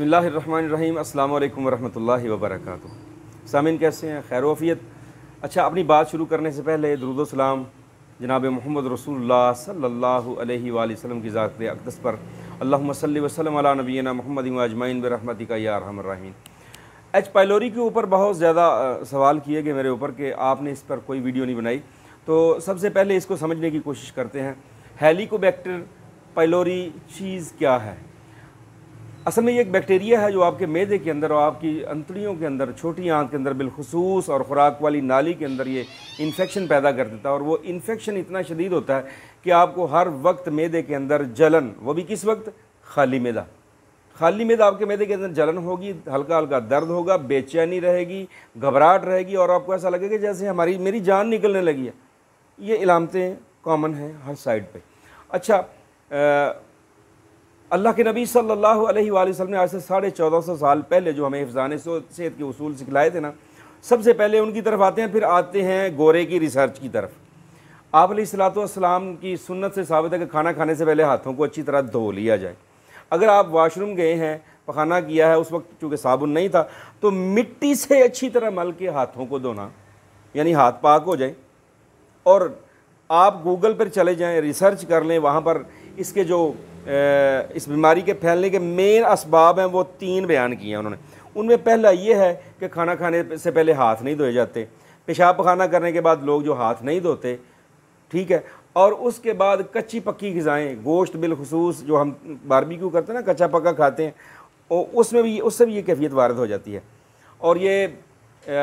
बसमीम अल्लाम वरहमल वबरक सामिन कैसे हैं खैर वफ़ीत अच्छा अपनी बात शुरू करने से पहले दरुदोसलाम जनाब मोहम्मद रसूलुल्लाह सल्लल्लाहु अलैहि वसल्लम की ज़ात अकदस पर अल्लाह सल अला नबीना मोहम्मद अजमाइन बरहमत का यारहमरहीम एच पाइलोरी के ऊपर बहुत ज़्यादा सवाल किए गए मेरे ऊपर कि आपने इस पर कोई वीडियो नहीं बनाई तो सबसे पहले इसको समझने की कोशिश करते हैं हेलिकोबैक्टर पाइलोरी चीज़ क्या है असल में ये एक बैक्टीरिया है जो आपके मैदे के अंदर और आपकी अंतड़ियों के अंदर छोटी आंत के अंदर बिलखसूस और ख़ुराक वाली नाली के अंदर ये इन्फेक्शन पैदा कर देता है और वो इन्फेक्शन इतना शदीद होता है कि आपको हर वक्त मैदे के अंदर जलन वो भी किस वक्त खाली मैदा खाली मैदा आपके मैदे के अंदर जलन होगी हल्का हल्का दर्द होगा बेचैनी रहेगी घबराहट रहेगी और आपको ऐसा लगेगा जैसे हमारी मेरी जान निकलने लगी है ये इलामतें कॉमन हैं हर साइड पर अच्छा आ, अल्लाह के नबी सल्लल्लाहु अलैहि वसल्लम ने आज से साढ़े चौदह सौ साल पहले जो हमें हिफान सेहत के असूल सिखलाए थे ना सबसे पहले उनकी तरफ आते हैं फिर आते हैं गोरे की रिसर्च की तरफ आप सलाम की सुन्नत से साबित है कि खाना खाने से पहले हाथों को अच्छी तरह धो लिया जाए अगर आप वाशरूम गए हैं पखाना किया है उस वक्त चूँकि साबुन नहीं था तो मिट्टी से अच्छी तरह मल के हाथों को धोना यानी हाथ पाक हो जाए और आप गूगल पर चले जाएँ रिसर्च कर लें वहाँ पर इसके जो इस बीमारी के फैलने के मेन इसबाब हैं वो तीन बयान किए हैं उन्होंने उनमें पहला ये है कि खाना खाने से पहले हाथ नहीं धोए जाते पेशाब खाना करने के बाद लोग जो हाथ नहीं धोते ठीक है और उसके बाद कच्ची पक्की गज़ाएँ गोश्त बिलखसूस जो हम क्यों करते हैं ना कच्चा पक्का खाते हैं और उसमें भी उससे भी ये कैफियत वारद हो जाती है और ये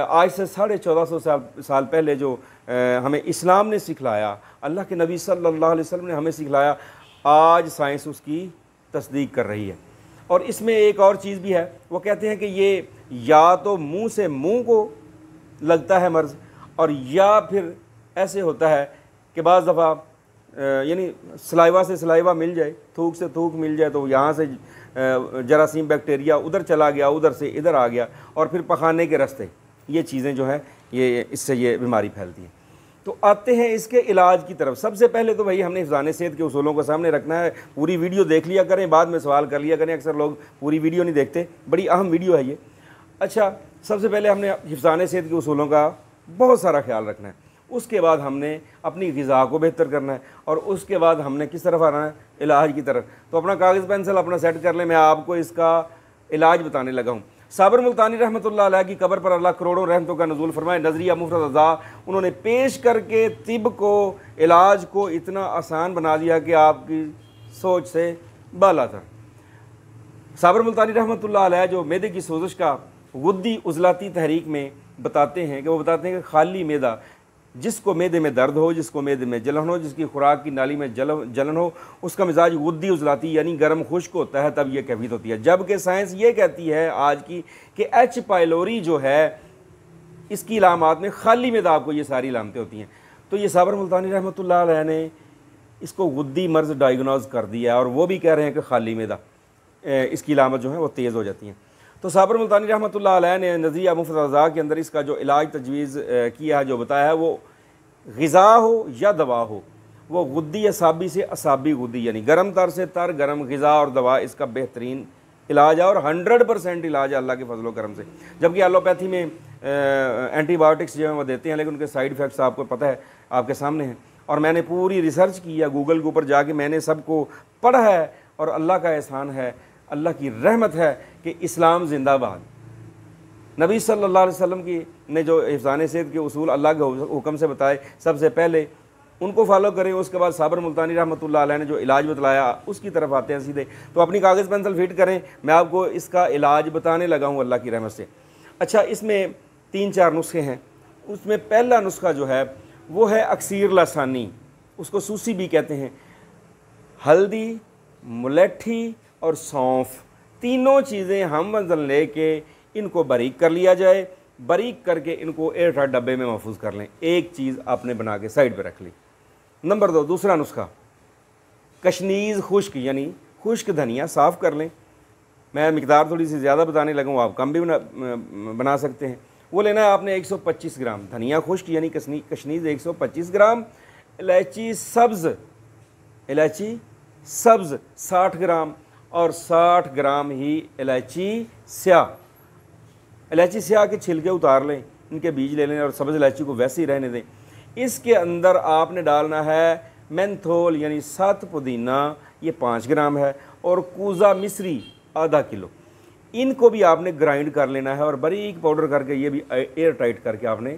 आज से साढ़े चौदह सौ साल साल पहले जो हमें इस्लाम ने सिखलाया अल्लाह के नबी सल्लल्लाहु अलैहि वसल्लम ने हमें सिखलाया आज साइंस उसकी तस्दीक कर रही है और इसमें एक और चीज़ भी है वो कहते हैं कि ये या तो मुंह से मुंह को लगता है मर्ज़ और या फिर ऐसे होता है कि बज़ दफ़ा यानी सलाइवा से सलाइवा मिल जाए थूक से थूक मिल जाए तो यहाँ से जरासीम बैक्टीरिया उधर चला गया उधर से इधर आ गया और फिर पखाने के रास्ते ये चीज़ें जो हैं ये इससे ये बीमारी फैलती है तो आते हैं इसके इलाज की तरफ सबसे पहले तो भाई हमने हिफान सेहत के उसूलों को सामने रखना है पूरी वीडियो देख लिया करें बाद में सवाल कर लिया करें अक्सर लोग पूरी वीडियो नहीं देखते बड़ी अहम वीडियो है ये अच्छा सबसे पहले हमने हिफान सेहत के उसूलों का बहुत सारा ख्याल रखना है उसके बाद हमने अपनी गज़ा को बेहतर करना है और उसके बाद हमने किस तरफ आना है इलाज की तरफ तो अपना कागज़ पेंसिल अपना सेट कर लें मैं आपको इसका इलाज बताने लगा हूँ साबर मुल्तानी रहमत की कबर पर अल्लाह करोड़ों रहमतों का नजूल फरमाए नजरिया मुफरत अज़ा उन्होंने पेश करके तिब को इलाज को इतना आसान बना दिया कि आपकी सोच से बाला था साबर मुल्तानी रहमत जो मैदे की सोजिश का गुद्दी उजलाती तहरीक में बताते हैं कि वो बताते हैं कि खाली मैदा जिसको मैदे में दर्द हो जिसको मैदे में जलन हो जिसकी खुराक की नाली में जल जलन हो उसका मिजाज गुद्दी उजलाती यानी गर्म खुश्क होता है तब यह कैफियत होती है जबकि साइंस ये कहती है आज की कि एच पाइलोरी जो है इसकी इलामत में खाली मेदा आपको ये सारी इलामतें होती हैं तो ये साबर मुल्तानी रहमत ने इसको गुद्दी मर्ज डायग्नोज कर दिया और वो भी कह रहे हैं कि खाली मैदा इसकी इलामत जो है वो तेज़ हो जाती हैं तो साबर मुल्तानी रहमत ने नज़रिया मुफ्त रज़ा के अंदर इसका जो इलाज तजवीज़ किया है जो बताया है वो गज़ा हो या दवा हो वो गुद्दी असाबी से असाबी गुद्दी यानी गर्म तर से तर गर्म गज़ा और दवा इसका बेहतरीन इलाज है और हंड्रेड परसेंट इलाज है अल्लाह के फजलो करम से जबकि एलोपैथी में एंटीबायोटिक्स जो है वो देते हैं लेकिन उनके साइड इफ़ेक्ट्स आपको पता है आपके सामने हैं और मैंने पूरी रिसर्च की है गूगल के ऊपर जाके मैंने सबको पढ़ा है और अल्लाह का एहसान है अल्लाह की रहमत है कि इस्लाम ज़िंदाबाद नबी सल्लल्लाहु अलैहि वसल्लम की ने जो हिफान सेहत के असूल अल्लाह के हुक्म से बताए सबसे पहले उनको फॉलो करें उसके बाद साबर मुल्तानी रहमत ने जो इलाज बतलाया उसकी तरफ आते हैं सीधे तो अपनी कागज़ पेंसिल फिट करें मैं आपको इसका इलाज बताने लगा हूँ अल्लाह की रहमत से अच्छा इसमें तीन चार नुस्खे हैं उसमें पहला नुस्खा जो है वो है अक्सर लासानी उसको सूसी भी कहते हैं हल्दी मुलेठी और सौंफ तीनों चीज़ें हम वजन ले के इनको बारीक कर लिया जाए बारीक करके इनको एयर टाइट डब्बे में महफूज कर लें एक चीज़ आपने बना के साइड पर रख ली नंबर दो दूसरा नुस्खा कशनीज़ खुश्क यानी खुश्क धनिया साफ़ कर लें मैं मकदार थोड़ी सी ज़्यादा बताने लगूँ आप कम भी बना, बना सकते हैं वो लेना है आपने 125 ग्राम धनिया खुश्क यानी एक सौ 125 ग्राम इलायची सब्ज़ इलायची सब्ज़ 60 ग्राम और 60 ग्राम ही इलायची स्याह इलायची स्याह के छिलके उतार लें इनके बीज ले लें और सब्ज़ इलायची को वैसे ही रहने दें इसके अंदर आपने डालना है मैंथोल यानी सात पुदीना ये पाँच ग्राम है और कूज़ा मिश्री आधा किलो इनको भी आपने ग्राइंड कर लेना है और बारीक पाउडर करके ये भी एयर टाइट करके आपने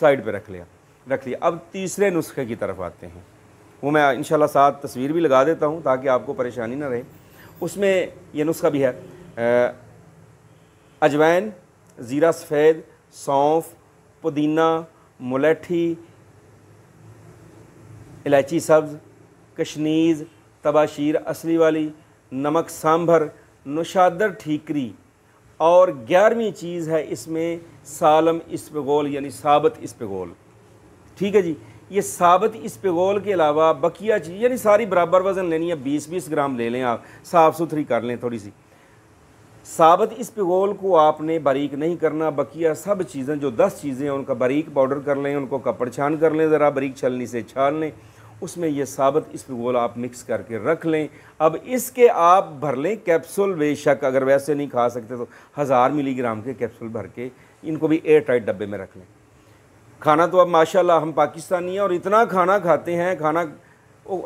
साइड पे रख लिया रख लिया अब तीसरे नुस्खे की तरफ आते हैं वो मैं इन साथ तस्वीर भी लगा देता हूँ ताकि आपको परेशानी ना रहे उसमें यह नुस्खा भी है अजवैन ज़ीरा सफ़ेद सौंफ पुदीना मुलेठी इलायची सब्ज़ कश्नीज़ तबाशीर असली वाली नमक सांभर नुशादर ठीकरी और ग्यारहवीं चीज़ है इसमें सालम इसपगोल यानी साबत इस्पगोल ठीक है जी ये साबित इस पिगोल के अलावा बकिया चीज़ यानी सारी बराबर वज़न लेनी है बीस बीस ग्राम ले लें आप साफ़ सुथरी कर लें थोड़ी सी साबित इस पिगोल को आपने बारीक नहीं करना बकिया सब चीज़ें जो दस चीज़ें हैं उनका बारीक पाउडर कर लें उनको कपड़ छान कर लें ज़रा बारीक छलनी से छान लें उसमें यह साबित इस पिगोल आप मिक्स करके रख लें अब इसके आप भर लें कैप्सूल बेशक अगर वैसे नहीं खा सकते तो हज़ार मिलीग्राम के कैप्सूल भर के इनको भी एयर टाइट डब्बे में रख लें खाना तो अब माशाल्लाह हम पाकिस्तानी हैं और इतना खाना खाते हैं खाना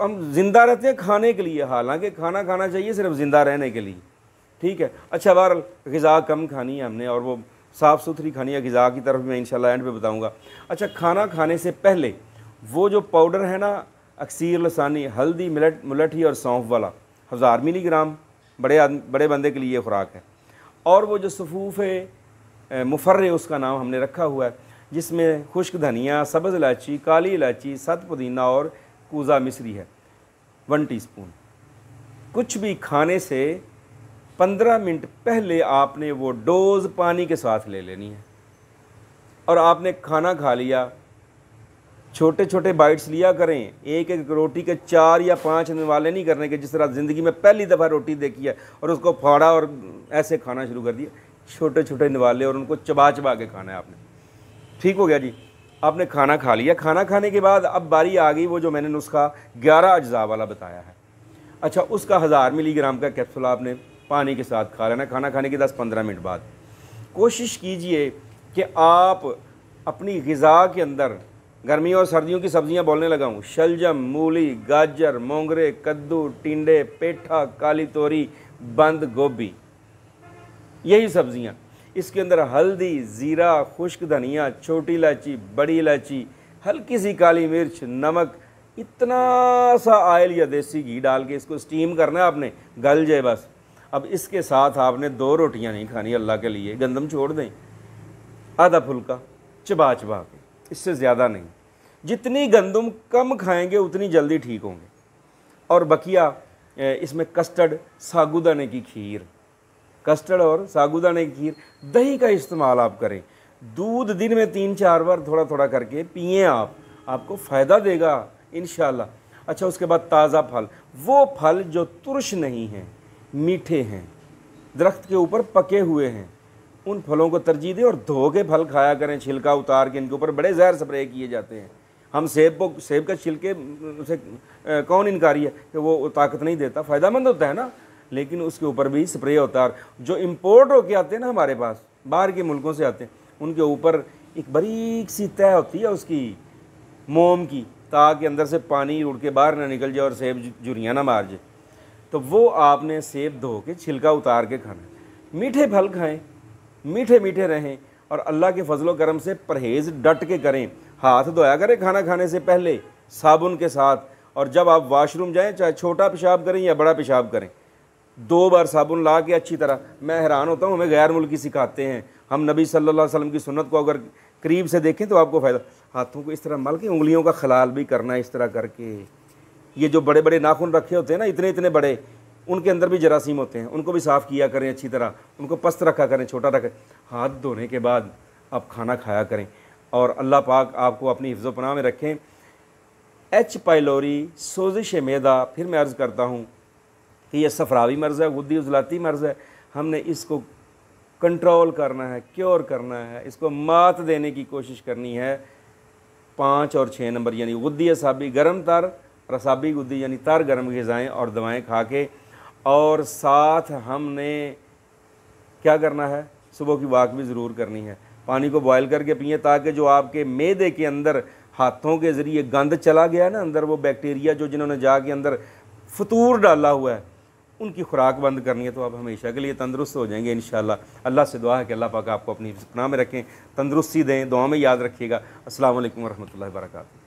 हम ज़िंदा रहते हैं खाने के लिए हालांकि खाना खाना चाहिए सिर्फ ज़िंदा रहने के लिए ठीक है अच्छा बहर गज़ा कम खानी है हमने और वो साफ़ सुथरी खानी है गज़ा की तरफ मैं इन एंड पे बताऊँगा अच्छा खाना खाने से पहले वो जो पाउडर है ना अक्सर लसानी हल्दी मिलट मुलठी और सौंफ वाला हज़ार मिलीग्राम बड़े आदमी बड़े बंदे के लिए खुराक है और वो जो सफूफ है मुफर्र उसका नाम हमने रखा हुआ है जिसमें खुश्क धनिया सब्ज़ इलायची काली इलायची सत पुदीना और कूज़ा मिश्री है वन टीस्पून कुछ भी खाने से पंद्रह मिनट पहले आपने वो डोज़ पानी के साथ ले लेनी है और आपने खाना खा लिया छोटे छोटे बाइट्स लिया करें एक एक रोटी के चार या पाँच निवाले नहीं करने के जिस तरह ज़िंदगी में पहली दफ़ा रोटी देखी है और उसको फाड़ा और ऐसे खाना शुरू कर दिया छोटे छोटे निवाले और उनको चबा चबा के खाना है आपने ठीक हो गया जी आपने खाना खा लिया खाना खाने के बाद अब बारी आ गई वो जो मैंने नुस्खा ग्यारह अज्जा वाला बताया है अच्छा उसका हज़ार मिलीग्राम का कैप्सूल आपने पानी के साथ खा लेना खाना खाने के दस पंद्रह मिनट बाद कोशिश कीजिए कि आप अपनी गज़ा के अंदर गर्मी और सर्दियों की सब्ज़ियां बोलने लगा हूँ शलजम मूली गाजर मोंगरे कद्दू टिंडे पेठा काली तोरी बंद गोभी यही सब्ज़ियाँ इसके अंदर हल्दी ज़ीरा खुश्क धनिया छोटी इलायची बड़ी इलायची हल्की सी काली मिर्च नमक इतना सा आयल या देसी घी डाल के इसको स्टीम करना है आपने गल जाए बस अब इसके साथ आपने दो रोटियां नहीं खानी अल्लाह के लिए गंदम छोड़ दें आधा फुल्का चबा चबा के इससे ज़्यादा नहीं जितनी गंदम कम खाएंगे उतनी जल्दी ठीक होंगे और बकिया इसमें कस्टर्ड सागुदाने की खीर कस्टर्ड और साबुदाने की खीर दही का इस्तेमाल आप करें दूध दिन में तीन चार बार थोड़ा थोड़ा करके पिए आप आपको फ़ायदा देगा इन अच्छा उसके बाद ताज़ा फल वो फल जो तुरश नहीं हैं मीठे हैं दरख्त के ऊपर पके हुए हैं उन फलों को तरजीह दें और धो के फल खाया करें छिलका उतार के इनके ऊपर बड़े जहर स्प्रे किए जाते हैं हम सेब को सेब का छिलके उसे कौन इनकारी है कि वो ताकत नहीं देता फ़ायदा मंद होता है ना लेकिन उसके ऊपर भी स्प्रे होता है जो इम्पोर्ट होके आते हैं ना हमारे पास बाहर के मुल्कों से आते हैं उनके ऊपर एक बरीक सी तय होती है उसकी मोम की ताकि अंदर से पानी उड़ के बाहर ना निकल जाए और सेब जुरियाँ ना मार जाए तो वो आपने सेब धो के छिलका उतार के खाना मीठे फल खाएं मीठे मीठे रहें और अल्लाह के फजलो करम से परहेज़ डट के करें हाथ धोया करें खाना खाने से पहले साबुन के साथ और जब आप वाशरूम जाएं चाहे छोटा पेशाब करें या बड़ा पेशाब करें दो बार साबुन ला के अच्छी तरह मैं हैरान होता हूँ हमें गैर मुल्की सिखाते हैं हम नबी सल्लल्लाहु अलैहि वसल्लम की सुन्नत को अगर करीब से देखें तो आपको फ़ायदा हाथों को इस तरह मल के उंगलियों का खलाल भी करना है इस तरह करके ये जो बड़े बड़े नाखून रखे होते हैं ना इतने इतने बड़े उनके अंदर भी जरासीम होते हैं उनको भी साफ़ किया करें अच्छी तरह उनको पस्त रखा करें छोटा रखें हाथ धोने के बाद आप खाना खाया करें और अल्लाह पाक आपको अपनी हिफ्ज़ पनाह में रखें एच पाइलोरी सोजिश मैदा फिर मैं अर्ज़ करता हूँ कि यह सफरावी मर्ज़ है गुद्दी उजलाती मर्ज़ है हमने इसको कंट्रोल करना है क्योर करना है इसको मात देने की कोशिश करनी है पाँच और छः नंबर यानी गुद्दी असाबी गर्म तर रसाबी गुद्दी यानी तर गर्म गज़ाएँ और दवाएँ खा के और साथ हमने क्या करना है सुबह की वाक भी ज़रूर करनी है पानी को बॉयल करके पिए ताकि जो आपके मैदे के अंदर हाथों के ज़रिए गंद चला गया ना अंदर वो बैक्टीरिया जो जिन्होंने जाके अंदर फतूर डाला हुआ है उनकी खुराक बंद करनी है तो आप हमेशा के लिए तंदुरुस्त हो जाएंगे इन अल्लाह से दुआ है कि अल्लाह पाक आपको अपनी पनाह में रखें तंदुरुस्ती दें दुआ में याद रखिएगा असल वरहमल वर्का